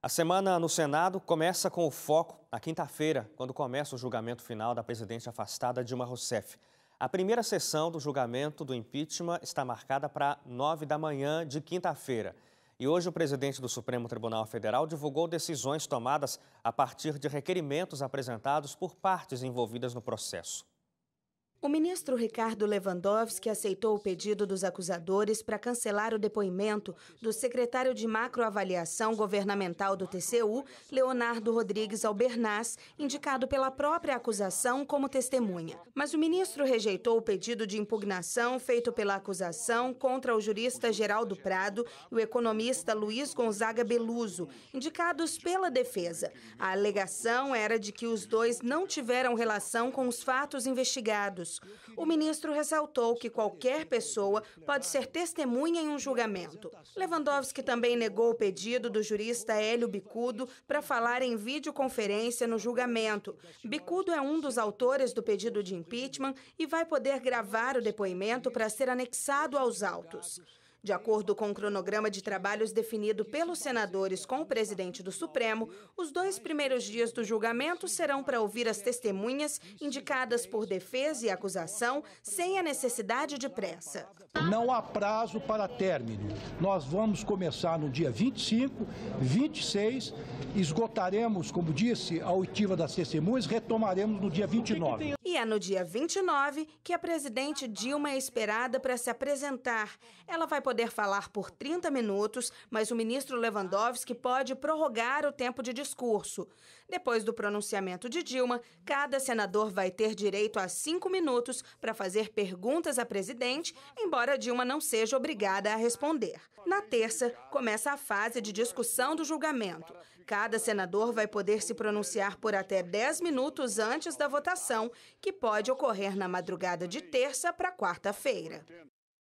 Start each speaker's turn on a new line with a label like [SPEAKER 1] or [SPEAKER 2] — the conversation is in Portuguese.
[SPEAKER 1] A semana no Senado começa com o foco na quinta-feira, quando começa o julgamento final da presidente afastada Dilma Rousseff. A primeira sessão do julgamento do impeachment está marcada para 9 da manhã de quinta-feira. E hoje o presidente do Supremo Tribunal Federal divulgou decisões tomadas a partir de requerimentos apresentados por partes envolvidas no processo.
[SPEAKER 2] O ministro Ricardo Lewandowski aceitou o pedido dos acusadores para cancelar o depoimento do secretário de macroavaliação governamental do TCU, Leonardo Rodrigues Albernaz, indicado pela própria acusação como testemunha. Mas o ministro rejeitou o pedido de impugnação feito pela acusação contra o jurista Geraldo Prado e o economista Luiz Gonzaga Beluso, indicados pela defesa. A alegação era de que os dois não tiveram relação com os fatos investigados. O ministro ressaltou que qualquer pessoa pode ser testemunha em um julgamento. Lewandowski também negou o pedido do jurista Hélio Bicudo para falar em videoconferência no julgamento. Bicudo é um dos autores do pedido de impeachment e vai poder gravar o depoimento para ser anexado aos autos. De acordo com o cronograma de trabalhos definido pelos senadores com o presidente do Supremo, os dois primeiros dias do julgamento serão para ouvir as testemunhas indicadas por defesa e acusação, sem a necessidade de pressa.
[SPEAKER 3] Não há prazo para término. Nós vamos começar no dia 25, 26, esgotaremos, como disse, a oitiva das testemunhas, retomaremos no dia 29.
[SPEAKER 2] E é no dia 29 que a presidente Dilma é esperada para se apresentar. Ela vai poder falar por 30 minutos, mas o ministro Lewandowski pode prorrogar o tempo de discurso. Depois do pronunciamento de Dilma, cada senador vai ter direito a cinco minutos para fazer perguntas à presidente, embora Dilma não seja obrigada a responder. Na terça, começa a fase de discussão do julgamento. Cada senador vai poder se pronunciar por até 10 minutos antes da votação que pode ocorrer na madrugada de terça para quarta-feira.